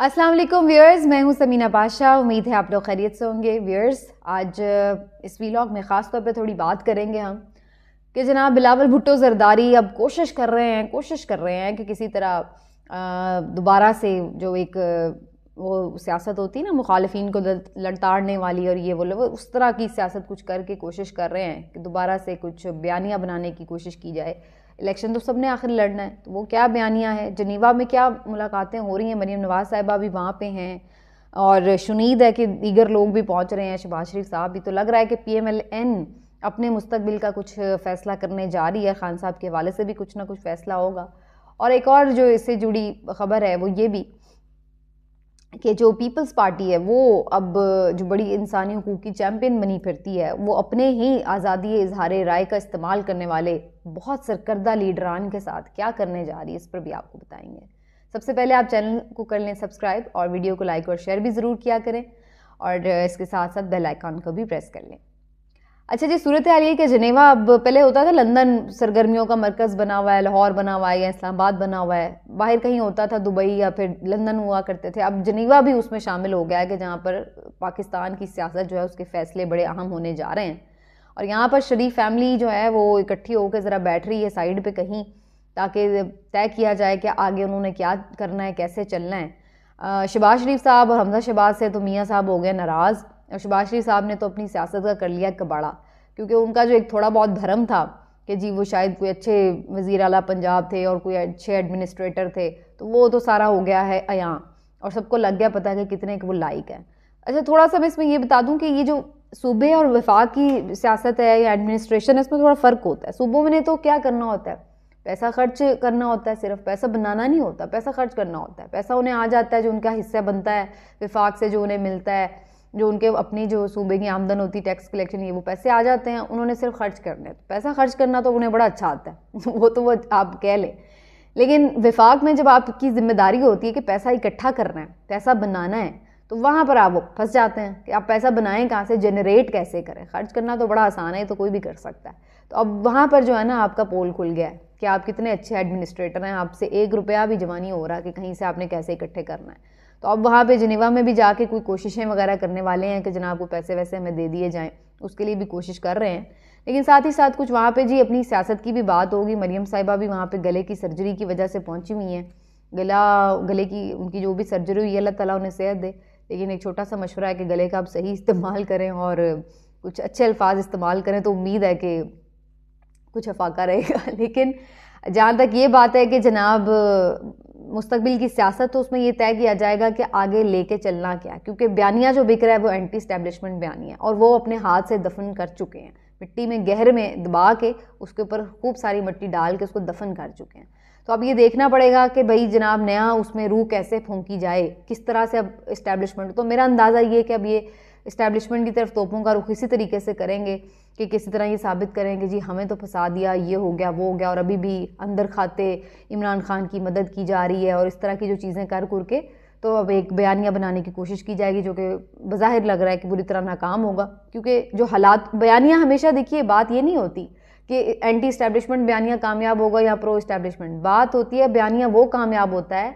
Aslam viewers मैं हूं समीना बादशाह उम्मीद है आप लोग खैरियत से होंगे व्यूअर्स आज इस वीलॉग में ख़ास तौर पे थोड़ी बात करेंगे हम कि जनाब बिलावल भुट्टो जरदारी अब कोशिश कर रहे हैं कोशिश कर रहे हैं कि किसी तरह दोबारा से जो एक वो सियासत होती है ना मुखालफी को लड़ताड़ने वाली और ये वो वो उस तरह की सियासत कुछ करके कोशिश कर रहे हैं कि दोबारा से कुछ बयानियाँ बनाने की कोशिश की जाए इलेक्शन तो सब ने आखिर लड़ना है तो वो क्या बयानियाँ हैं जनीवा में क्या मुलाकातें हो रही हैं मरीम नवाज़ साहिबा भी वहाँ पर हैं और शुनीद है कि दीगर लोग भी पहुँच रहे हैं शहबाज शरीफ साहब भी तो लग रहा है कि पी एम एल एन अपने मुस्तबिल का कुछ फ़ैसला करने जा रही है खान साहब के हवाले से भी कुछ ना कुछ फ़ैसला होगा और एक और जो इससे जुड़ी खबर है वो ये भी कि जो पीपल्स पार्टी है वो अब जो बड़ी इंसानी हकूक़ की चैम्पियन बनी फिरती है वो अपने ही आज़ादी इजहार राय का इस्तेमाल करने वाले बहुत सरकर्दा लीडरान के साथ क्या करने जा रही है इस पर भी आपको बताएंगे सबसे पहले आप चैनल को कर लें सब्सक्राइब और वीडियो को लाइक और शेयर भी ज़रूर किया करें और इसके साथ साथ बेल आइकॉन को भी प्रेस कर लें अच्छा जी सूरत हाल ये कि जनेवा अब पहले होता था लंदन सरगर्मियों का मरकज़ बना हुआ है लाहौर बना हुआ है या इस्लामाबाद बना हुआ है बाहर कहीं होता था दुबई या फिर लंदन हुआ करते थे अब जनेवा भी उसमें शामिल हो गया है कि जहाँ पर पाकिस्तान की सियासत जो है उसके फ़ैसले बड़े अहम होने जा रहे हैं और यहाँ पर शरीफ फैमिली जो है वो इकट्ठी होकर ज़रा बैठ रही है साइड पर कहीं ताकि तय किया जाए कि आगे उन्होंने क्या करना है कैसे चलना है शबाज शरीफ साहब और हमजा शबाज से तो मियाँ साहब हो गए नाराज़ और शबाश्री साहब ने तो अपनी सियासत का कर लिया कबाड़ा क्योंकि उनका जो एक थोड़ा बहुत धर्म था कि जी वो शायद कोई अच्छे वज़ी अला पंजाब थे और कोई अच्छे एडमिनिस्ट्रेटर थे तो वो तो सारा हो गया है अयाँ और सबको लग गया पता है कि कितने वो लाइक हैं अच्छा थोड़ा सा मैं इसमें ये बता दूं कि ये जो सूबे और वफाक की सियासत है या एडमिनिस्ट्रेशन है इसमें थोड़ा फ़र्क होता है सूबों में तो क्या करना होता है पैसा खर्च करना होता है सिर्फ पैसा बनाना नहीं होता पैसा खर्च करना होता है पैसा उन्हें आ जाता है जो उनका हिस्सा बनता है विफाक से जो उन्हें मिलता है जो उनके अपनी जो सूबे की आमदन होती है टैक्स कलेक्शन ये वो पैसे आ जाते हैं उन्होंने सिर्फ खर्च करने हैं पैसा खर्च करना तो उन्हें बड़ा अच्छा आता है वो तो वो आप कह लें लेकिन विफाक में जब आपकी जिम्मेदारी होती है कि पैसा इकट्ठा करना है पैसा बनाना है तो वहाँ पर आप फंस जाते हैं कि आप पैसा बनाएं कहाँ से जनरेट कैसे करें खर्च करना तो बड़ा आसान है तो कोई भी कर सकता है तो अब वहाँ पर जो है ना आपका पोल खुल गया है कि आप कितने अच्छे एडमिनिस्ट्रेटर हैं आपसे एक रुपया भी जमा हो रहा कि कहीं से आपने कैसे इकट्ठे करना है तो अब वहाँ पे जिनेवा में भी जाके कोई कोशिशें वगैरह करने वाले हैं कि जनाब को पैसे वैसे हमें दे दिए जाएँ उसके लिए भी कोशिश कर रहे हैं लेकिन साथ ही साथ कुछ वहाँ पे जी अपनी सियासत की भी बात होगी मरियम साहिबा भी वहाँ पे गले की सर्जरी की वजह से पहुँची हुई हैं गला गले की उनकी जो भी सर्जरी हुई है अल्लाह ताला उन्हें सेहत दे लेकिन एक छोटा सा मशवरा है कि गले का आप सही इस्तेमाल करें और कुछ अच्छे अल्फाज इस्तेमाल करें तो उम्मीद है कि कुछ अफाका रहेगा लेकिन जहाँ तक ये बात है कि जनाब मुस्तबिल की सियासत तो उसमें यह तय किया जाएगा कि आगे लेके चलना क्या क्योंकि बयानिया जो बिक रहा है वो एंटी स्टैब्लिशमेंट बयानिया और वो अपने हाथ से दफन कर चुके हैं मिट्टी में गहर में दबा के उसके ऊपर खूब सारी मिट्टी डाल के उसको दफन कर चुके हैं तो अब ये देखना पड़ेगा कि भाई जनाब नया उसमें रूह कैसे फूंकी जाए किस तरह से अब इस्टेब्लिशमेंट तो मेरा अंदाज़ा ये कि अब ये इस्टेब्लिशमेंट की तरफ तोपों का रुख इसी तरीके से करेंगे कि किसी तरह ये साबित करें कि जी हमें तो फंसा दिया ये हो गया वो हो गया और अभी भी अंदर खाते इमरान खान की मदद की जा रही है और इस तरह की जो चीज़ें कर कुर के तो अब एक बयानिया बनाने की कोशिश की जाएगी जो कि बज़ाहिर लग रहा है कि बुरी तरह नाकाम होगा क्योंकि जो हालात बयानिया हमेशा देखिए बात ये नहीं होती कि एंटी इस्टेब्लिशमेंट बयानिया कामयाब होगा या प्रो इस्टेब्लिशमेंट बात होती है बयानिया वो कामयाब होता है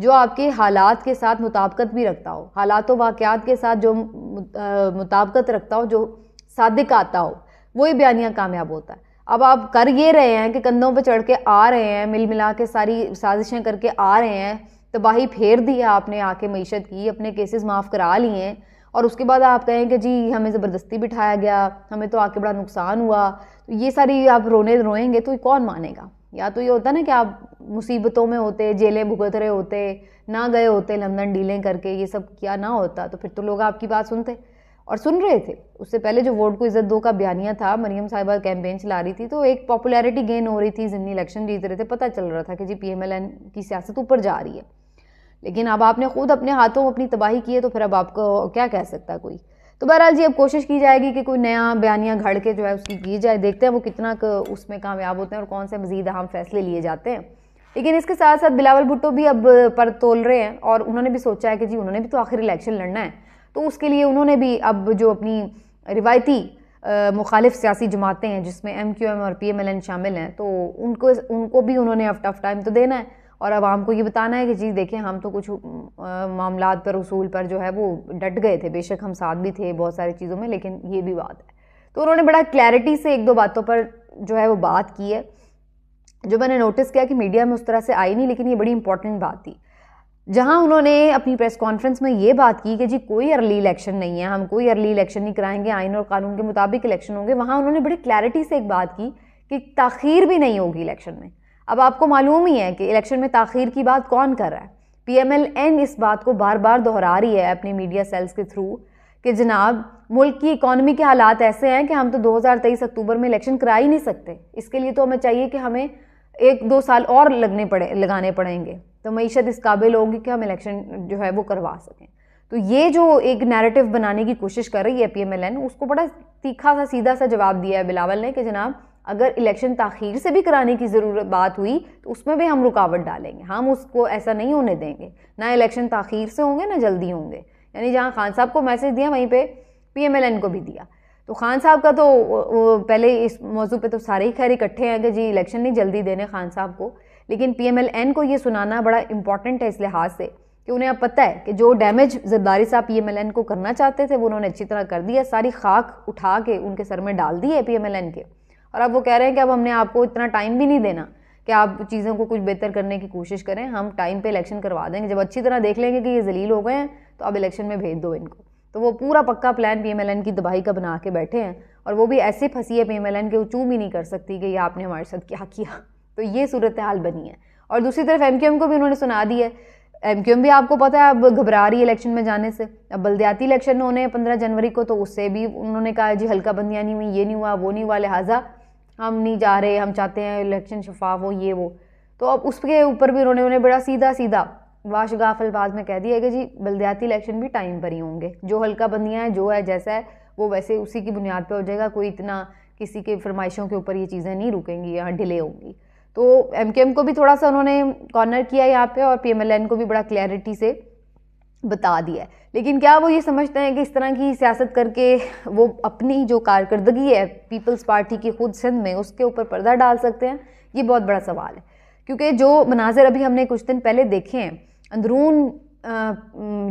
जो आपके हालात के साथ मुताबकत भी रखता हो हालात वाक़ात के साथ जो मुताबकत रखता हो जो सादिक आता हो वही बयानिया कामयाब होता है अब आप कर ये रहे हैं कि कंधों पर चढ़ के आ रहे हैं मिल मिला के सारी साजिशें करके आ रहे हैं तबाही फेर दी है आपने आके मीशत की अपने केसेस माफ़ करा लिए हैं और उसके बाद आप कहें कि जी हमें ज़बरदस्ती बिठाया गया हमें तो आके बड़ा नुकसान हुआ तो ये सारी आप रोने रोएंगे तो कौन मानेगा या तो ये होता ना कि आप मुसीबतों में होते जेलें भुगत रहे होते ना गए होते लंदन डीलें करके ये सब क्या ना होता तो फिर तो लोग आपकी बात सुनते और सुन रहे थे उससे पहले जो वोट को इज्जत दो का बयानिया था मरियम साहिबा कैंपेन चला रही थी तो एक पॉपुलैरिटी गेन हो रही थी जिमनी इलेक्शन जीत रहे थे पता चल रहा था कि जी पी की सियासत ऊपर जा रही है लेकिन अब आपने खुद अपने हाथों अपनी तबाही की है तो फिर अब आपको क्या कह सकता है कोई तो बहरहाल जी अब कोशिश की जाएगी कि कोई नया बयानिया घड़ के जो है उसकी की जाए देखते हैं वो कितना उसमें कामयाब होते हैं और कौन से मजीद अहम फैसले लिए जाते हैं लेकिन इसके साथ साथ बिलावल भुट्टो भी अब पर तोल रहे हैं और उन्होंने भी सोचा है कि जी उन्होंने भी तो आखिर इलेक्शन लड़ना है तो उसके लिए उन्होंने भी अब जो अपनी रिवायती मुखालिफ सियासी जमातें हैं जिसमें एम क्यू एम और पी एम एल एन शामिल हैं तो उनको उनको भी उन्होंने अब टफ टाइम तो देना है और आवाम को ये बताना है कि जी देखें हम तो कुछ मामला पर उसूल पर जो है वो डट गए थे बेशक हम साथ भी थे बहुत सारी चीज़ों में लेकिन ये भी बात है तो उन्होंने बड़ा क्लैरिटी से एक दो बातों पर जो है वो बात की है जो मैंने नोटिस किया कि मीडिया में उस तरह से आई नहीं लेकिन ये बड़ी इंपॉर्टेंट बात थी जहां उन्होंने अपनी प्रेस कॉन्फ्रेंस में ये बात की कि जी कोई अर्ली इलेक्शन नहीं है हम कोई अर्ली इलेक्शन नहीं कराएंगे आइन और कानून के मुताबिक इलेक्शन होंगे वहाँ उन्होंने बड़ी क्लैरिटी से एक बात की कि ताखीर भी नहीं होगी इलेक्शन में अब आपको मालूम ही है कि इलेक्शन में ताखीर की बात कौन कर रहा है पीएमएलएन इस बात को बार बार दोहरा रही है अपनी मीडिया सेल्स के थ्रू कि जनाब मुल्क की इकॉनमी के हालात ऐसे हैं कि हम तो 2023 अक्टूबर में इलेक्शन करा ही नहीं सकते इसके लिए तो हमें चाहिए कि हमें एक दो साल और लगने पड़े लगाने पड़ेंगे तो मीशत इस काबिल होगी कि हम इलेक्शन जो है वो करवा सकें तो ये जो एक नैरेटिव बनाने की कोशिश कर रही है पी उसको बड़ा तीखा सा सीधा सा जवाब दिया है बिलावल ने कि जनाब अगर इलेक्शन ताखीर से भी कराने की ज़रूरत बात हुई तो उसमें भी हम रुकावट डालेंगे हम उसको ऐसा नहीं होने देंगे ना इलेक्शन ताखीर से होंगे ना जल्दी होंगे यानी जहाँ खान साहब को मैसेज दिया वहीं एल एन को भी दिया तो खान साहब का तो पहले इस मौजू पर तो सारे ही खैर इकट्ठे हैं कि जी इलेक्शन नहीं जल्दी देने खान साहब को लेकिन पीएमएलएन को ये सुनाना बड़ा इंपॉर्टेंट है इस लिहाज से कि उन्हें अब पता है कि जो डैमेज जरदारी साहब पीएमएलएन को करना चाहते थे वो उन्होंने अच्छी तरह कर दिया सारी खाक उठा के उनके सर में डाल दी है एन के और अब वो कह रहे हैं कि अब हमने आपको इतना टाइम भी नहीं देना कि आप चीज़ों को कुछ बेहतर करने की कोशिश करें हम टाइम पे इलेक्शन करवा देंगे जब अच्छी तरह देख लेंगे कि ये जलील हो गए हैं तो अब इलेक्शन में भेज दो इनको तो वो पूरा पक्का प्लान पी की दबाही का बना के बैठे हैं और वो भी ऐसे फंसी है पी के वो चू भी नहीं कर सकती कि ये आपने हमारे साथ क्या किया तो ये सूरत हाल बनी है और दूसरी तरफ एम को भी उन्होंने सुना दी है एम भी आपको पता है अब घबरा रही है इलेक्शन में जाने से अब बलदयाती इलेक्शन होने हैं पंद्रह जनवरी को तो उससे भी उन्होंने कहा जी हल्का बंदियाँ नहीं हुई ये नहीं हुआ वो नहीं हुआ लिहाजा हम नहीं जा रहे हम चाहते हैं इलेक्शन शफाफ हो ये वो तो अब उसके ऊपर भी उन्होंने उन्हें बड़ा सीधा सीधा वाशगाफ अल्फाज में कह दिया है कि जी बलदियाती इलेक्शन भी टाइम पर ही होंगे जो हल्का बंदियाँ हैं जो है जैसा है वो वैसे उसी की बुनियाद पर हो जाएगा कोई इतना किसी के फरमाइशों के ऊपर ये चीज़ें नहीं रुकेंगी या डिले होंगी तो एम को भी थोड़ा सा उन्होंने कॉर्नर किया यहाँ पर और पी को भी बड़ा क्लैरिटी से बता दिया है लेकिन क्या वो ये समझते हैं कि इस तरह की सियासत करके वो अपनी जो कारकर्दगी है पीपल्स पार्टी की खुद सिंध में उसके ऊपर पर्दा डाल सकते हैं ये बहुत बड़ा सवाल है क्योंकि जो मनाजर अभी हमने कुछ दिन पहले देखे हैं अंदरून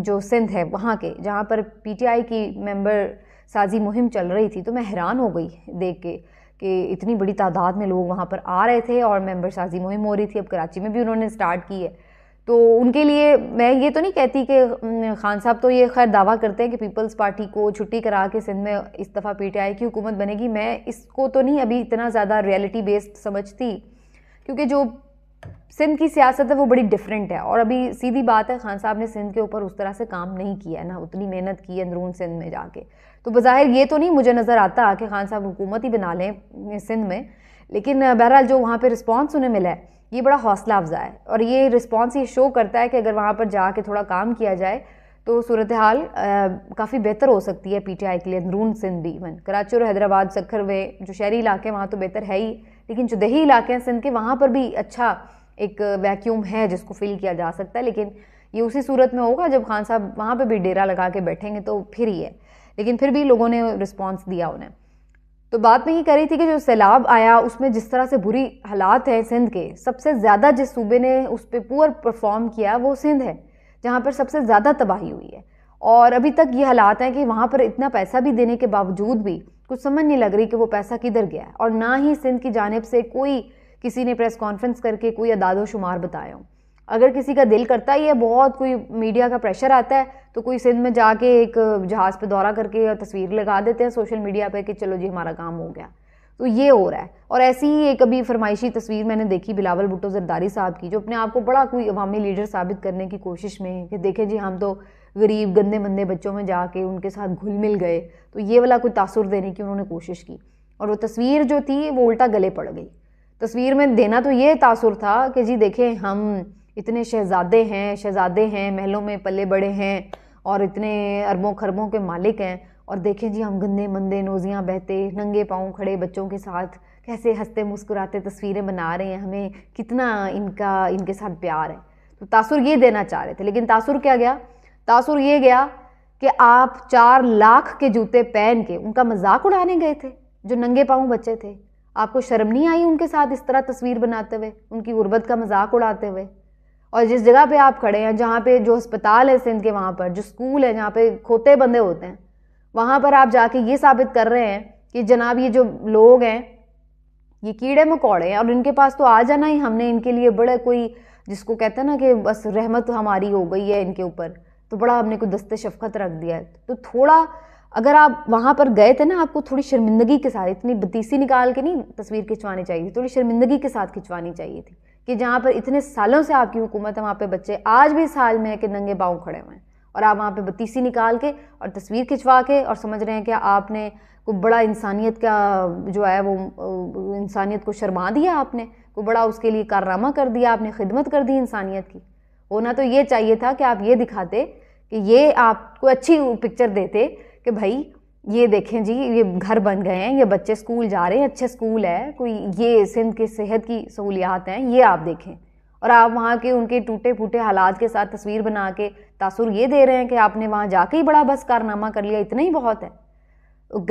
जो सिंध है वहाँ के जहाँ पर पीटीआई की मेंबर साजी मुहिम चल रही थी तो मैं हैरान हो गई देख के कि इतनी बड़ी तादाद में लोग वहाँ पर आ रहे थे और मेंबर साजी मुहिम हो रही थी अब कराची में भी उन्होंने स्टार्ट की है तो उनके लिए मैं ये तो नहीं कहती कि खान साहब तो ये खैर दावा करते हैं कि पीपल्स पार्टी को छुट्टी करा के सिंध में इस दफ़ा पी टी आई की हुकूमत बनेगी मैं इसको तो नहीं अभी इतना ज़्यादा रियलिटी बेस्ड समझती क्योंकि जो सिंध की सियासत है वो बड़ी डिफरेंट है और अभी सीधी बात है खान साहब ने सिंध के ऊपर उस तरह से काम नहीं किया है ना उतनी मेहनत की अंदरून सिंध में जाके तो बज़ाहिर ये तो नहीं मुझे नज़र आता कि खान साहब हुकूमत ही बना लें सिंध में लेकिन बहरहाल जो वहाँ पर रिस्पॉन्स उन्हें मिला है ये बड़ा हौसला अफजा है और ये रिस्पॉन्स ये शो करता है कि अगर वहाँ पर जा के थोड़ा काम किया जाए तो सूरत हाल काफ़ी बेहतर हो सकती है पी टी आई के लिए अंदरून सिंध भी इवन कराची और हैदराबाद सखर वे जो शहरी इलाके हैं वहाँ तो बेहतर है ही लेकिन जो दही इलाके हैं सिंध के वहाँ पर भी अच्छा एक वैक्यूम है जिसको फिल किया जा सकता है लेकिन ये उसी सूरत में होगा जब खान साहब वहाँ पर भी डेरा लगा के बैठेंगे तो फिर ही है लेकिन फिर भी लोगों ने रिस्पॉन्स दिया उन्हें तो बात मैं ये कर रही थी कि जो सैलाब आया उसमें जिस तरह से बुरी हालात हैं सिंध के सबसे ज़्यादा जिस सूबे ने उस पर पुअर परफॉर्म किया वो सिंध है जहाँ पर सबसे ज़्यादा तबाही हुई है और अभी तक ये हालात हैं कि वहाँ पर इतना पैसा भी देने के बावजूद भी कुछ समझ नहीं लग रही कि वो पैसा किधर गया और ना ही सिंध की जानब से कोई किसी ने प्रेस कॉन्फ्रेंस करके कोई अदाद शुमार बताया अगर किसी का दिल करता है या बहुत कोई मीडिया का प्रेशर आता है तो कोई सिंध में जाके एक जहाज़ पे दौरा करके तस्वीर लगा देते हैं सोशल मीडिया पे कि चलो जी हमारा काम हो गया तो ये हो रहा है और ऐसी ही एक अभी फरमाइशी तस्वीर मैंने देखी बिलावल भुट्टो जरदारी साहब की जो अपने आप को बड़ा कोई अवामी लीडर साबित करने की कोशिश में कि देखें जी हम तो गरीब गंदे मंदे बच्चों में जाके उनके साथ घुल मिल गए तो ये वाला कोई तासुर देने की उन्होंने कोशिश की और वो तस्वीर जो थी वो उल्टा गले पड़ गई तस्वीर में देना तो ये तासुर था कि जी देखें हम इतने शहजादे हैं शहजादे हैं महलों में पले बड़े हैं और इतने अरबों खरबों के मालिक हैं और देखें जी हम गंदे मंदे नोजियाँ बहते नंगे पाँव खड़े बच्चों के साथ कैसे हंसते मुस्कुराते तस्वीरें बना रहे हैं हमें कितना इनका इनके साथ प्यार है तो तासुर ये देना चाह रहे थे लेकिन तासुर क्या गया तासुर ये गया कि आप चार लाख के जूते पहन के उनका मजाक उड़ाने गए थे जो नंगे पाँव बच्चे थे आपको शर्म नहीं आई उनके साथ इस तरह तस्वीर बनाते हुए उनकी गुर्बत का मजाक उड़ाते हुए और जिस जगह पे आप खड़े हैं जहाँ पे जो अस्पताल है सिंध के वहाँ पर जो स्कूल है जहाँ पे खोते बंदे होते हैं वहाँ पर आप जाके ये साबित कर रहे हैं कि जनाब ये जो लोग हैं ये कीड़े मकोड़े हैं और इनके पास तो आ जाना ही हमने इनके लिए बड़ा कोई जिसको कहते हैं ना कि बस रहमत हमारी हो गई है इनके ऊपर तो बड़ा हमने कोई दस्ते शफकत रख दिया है तो थोड़ा अगर आप वहाँ पर गए थे ना आपको थोड़ी शर्मिंदगी के साथ इतनी बतीसी निकाल के नहीं तस्वीर खिंचवानी चाहिए थी थोड़ी शर्मिंदगी के साथ खिंचवानी चाहिए थी कि जहाँ पर इतने सालों से आपकी हुकूमत है वहाँ पे बच्चे आज भी इस हाल में है कि नंगे पाँव खड़े हुए हैं और आप वहाँ पे बत्तीसी निकाल के और तस्वीर खिंचवा के और समझ रहे हैं कि आपने कोई बड़ा इंसानियत का जो है वो इंसानियत को शर्मा दिया आपने कोई बड़ा उसके लिए कारनामा कर दिया आपने खिदमत कर दी इंसानियत की होना तो ये चाहिए था कि आप ये दिखाते कि ये आपको अच्छी पिक्चर देते कि भाई ये देखें जी ये घर बन गए हैं ये बच्चे स्कूल जा रहे हैं अच्छे स्कूल है कोई ये सिंध के सेहत की सहूलियात हैं ये आप देखें और आप वहाँ के उनके टूटे फूटे हालात के साथ तस्वीर बना के तासुर ये दे रहे हैं कि आपने वहाँ जाके ही बड़ा बस कारनामा कर लिया इतना ही बहुत है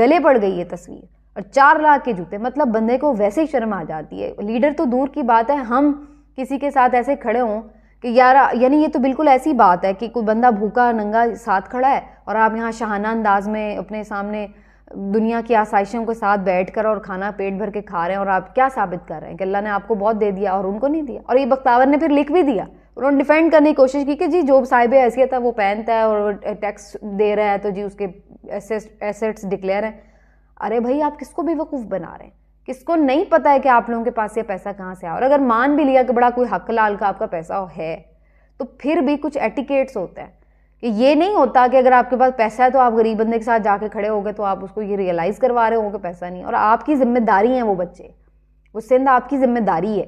गले पड़ गई ये तस्वीर और चार लाख के जूते मतलब बंदे को वैसे ही शर्म आ जाती है लीडर तो दूर की बात है हम किसी के साथ ऐसे खड़े हों कि यार यानी ये तो बिल्कुल ऐसी बात है कि कोई बंदा भूखा नंगा साथ खड़ा है और आप यहाँ शाहाना अंदाज में अपने सामने दुनिया की आसाइशों के साथ बैठ कर और खाना पेट भर के खा रहे हैं और आप क्या साबित कर रहे हैं कि अल्लाह ने आपको बहुत दे दिया और उनको नहीं दिया और ये बख्तावर ने फिर लिख भी दिया उन्होंने डिफेंड करने की कोशिश की कि जी जो साहिब हैसियत है वो पहनता है और टैक्स दे रहा है तो जी उसके एसेट्स डिक्लेयर हैं अरे भाई आप किसको बेवकूफ़ बना रहे हैं किसको नहीं पता है कि आप लोगों के पास ये पैसा कहाँ से आया और अगर मान भी लिया कि बड़ा कोई हक लाल का आपका पैसा है तो फिर भी कुछ एटिकेट्स होते हैं कि ये नहीं होता कि अगर आपके पास पैसा है तो आप गरीब बंदे के साथ जाके खड़े हो गए तो आप उसको ये रियलाइज़ करवा रहे हो कि पैसा नहीं और आपकी जिम्मेदारी है वो बच्चे वो सिंध आपकी जिम्मेदारी है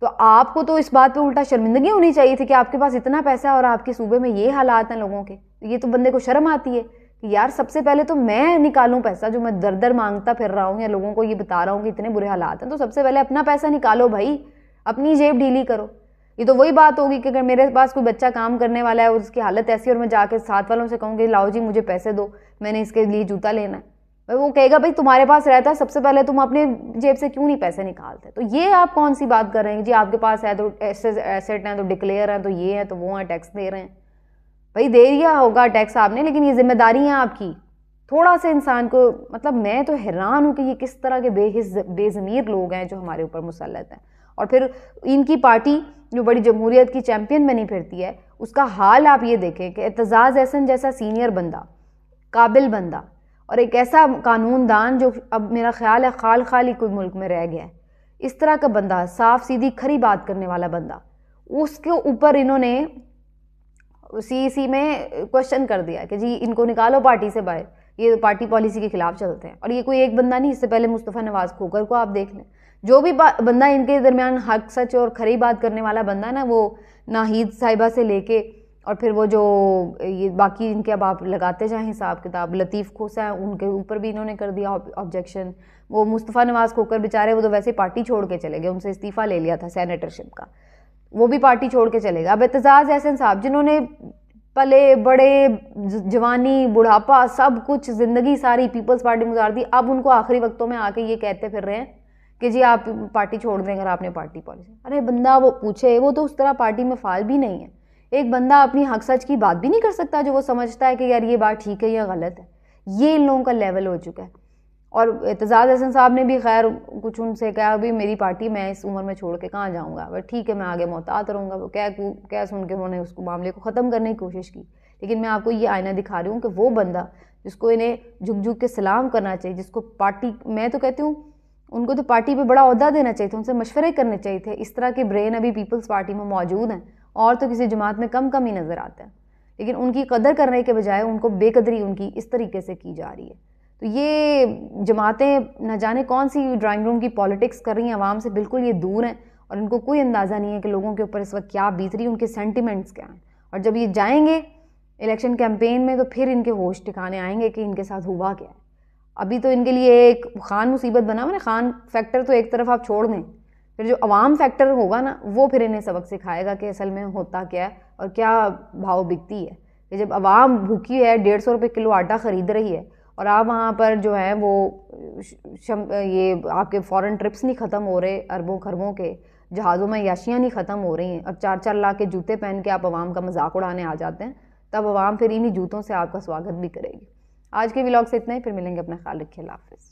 तो आपको तो इस बात पे उल्टा शर्मिंदगी होनी चाहिए थी कि आपके पास इतना पैसा है और आपके सूबे में ये हालात हैं लोगों के तो ये तो बंदे को शर्म आती है कि यार सबसे पहले तो मैं निकालूं पैसा जो मैं दर दर मांगता फिर रहा हूँ या लोगों को ये बता रहा हूँ कि इतने बुरे हालात हैं तो सबसे पहले अपना पैसा निकालो भाई अपनी जेब ढीली करो ये तो वही बात होगी कि अगर मेरे पास कोई बच्चा काम करने वाला है और उसकी हालत ऐसी और मैं जाके साथ वालों से कहूँगी लाओ जी मुझे पैसे दो मैंने इसके लिए जूता लेना है वो कहेगा भाई तुम्हारे पास रहता है सबसे पहले तुम अपने जेब से क्यों नहीं पैसे निकालते तो ये आप कौन सी बात कर रहे हैं जी आपके पास है तो एसेट हैं तो डिक्लेयर हैं तो ये हैं तो वो हैं टैक्स दे रहे हैं भाई दे दिया होगा टैक्स आपने लेकिन ये जिम्मेदारी है आपकी थोड़ा सा इंसान को मतलब मैं तो हैरान हूँ कि ये किस तरह के बेहिस बेज़मीर लोग हैं जो हमारे ऊपर मुसलत हैं और फिर इनकी पार्टी जो बड़ी जमहूरियत की चैम्पियन बनी फिरती है उसका हाल आप ये देखें कि एतजाज़ एहसन जैसा सीनियर बंदा काबिल बंदा और एक ऐसा कानून दान जो अब मेरा ख्याल है खाल खाली कोई मुल्क में रह गया है इस तरह का बंदा साफ सीधी खरी बात करने वाला बंदा उसके ऊपर इन्होंने सी सी में क्वेश्चन कर दिया कि जी इनको निकालो पार्टी से बाहर ये पार्टी पॉलिसी के खिलाफ चलते हैं और ये कोई एक बंदा नहीं इससे पहले मुस्तफ़ा नवाज़ खोकर को आप देख लें जो भी बंदा इनके दरमियान हक सच और खरी बात करने वाला बंदा ना वो नाहिद साहिबा से लेके और फिर वो जो ये बाकी इनके अब आप लगाते जाए हिसाब किताब लतीफ़ खोसा है उनके ऊपर भी इन्होंने कर दिया ऑब्जेक्शन वो मुस्तफ़ा नवाज़ खोकर बेचारे वो तो वैसे पार्टी छोड़ के चले गए उनसे इस्तीफ़ा ले लिया था सैनिटरशिप का वो भी पार्टी छोड़ के चले गए अब एतजाज़ एहसन साहब जिन्होंने पले बड़े जवानी बुढ़ापा सब कुछ ज़िंदगी सारी पीपल्स पार्टी गुजार दी अब उनको आखिरी वक्तों में आके ये कहते फिर रहे हैं कि जी आप पार्टी छोड़ दें अगर आपने पार्टी पॉलिसी अरे बंदा वो पूछे वो तो उस तरह पार्टी में फाल भी नहीं है एक बंदा अपनी हक सच की बात भी नहीं कर सकता जो वो समझता है कि यार ये बात ठीक है या गलत है ये इन लोगों का लेवल हो चुका है और एतजाज़ हसन साहब ने भी खैर कुछ उनसे कहा भी मेरी पार्टी मैं इस उम्र में छोड़ के कहाँ जाऊँगा बट ठीक है मैं आगे मोहतात रहूँगा वो क्या क्या सुन के उन्होंने उसको मामले को ख़त्म करने की कोशिश की लेकिन मैं आपको ये आईना दिखा रही हूँ कि वो बंदा जिसको इन्हें झुक झुक के सलाम करना चाहिए जिसको पार्टी मैं तो कहती हूँ उनको तो पार्टी पे बड़ा अहदा देना चाहिए था उनसे मशवरे करने चाहिए थे इस तरह के ब्रेन अभी पीपल्स पार्टी में मौजूद हैं और तो किसी जमात में कम कम ही नज़र आता है लेकिन उनकी कदर करने के बजाय उनको बेकदरी उनकी इस तरीके से की जा रही है तो ये जमातें न जाने कौन सी ड्राइंग रूम की पॉलिटिक्स कर रही हैं आवाम से बिल्कुल ये दूर हैं और इनको कोई अंदाज़ा नहीं है कि लोगों के ऊपर इस वक्त क्या बीत रही है उनके सेंटिमेंट्स क्या हैं और जब ये जाएंगे इलेक्शन कैंपेन में तो फिर इनके होश ठिकाने आएंगे कि इनके साथ हुआ क्या है अभी तो इनके लिए एक खान मुसीबत बना मैंने खान फैक्टर तो एक तरफ आप छोड़ दें फिर जो आवाम फैक्टर होगा ना वो फिर इन्हें सबक सिखाएगा कि असल में होता क्या है और क्या भाव बिकती है कि जब आवाम भूखी है डेढ़ सौ रुपये किलो आटा ख़रीद रही है और आप वहाँ पर जो है वो शम ये आपके फॉरेन ट्रिप्स नहीं ख़त्म हो रहे अरबों खरबों के जहाज़ों में याशियाँ नहीं ख़त्म हो रही हैं और चार चार लाख के जूते पहन के आप आवाम का मजाक उड़ाने आ जाते हैं तब आवाम फिर इन्हीं जूतों से आपका स्वागत भी करेगी आज के व्लॉग से इतना ही फिर मिलेंगे अपना ख्याल रखिए हाफिज़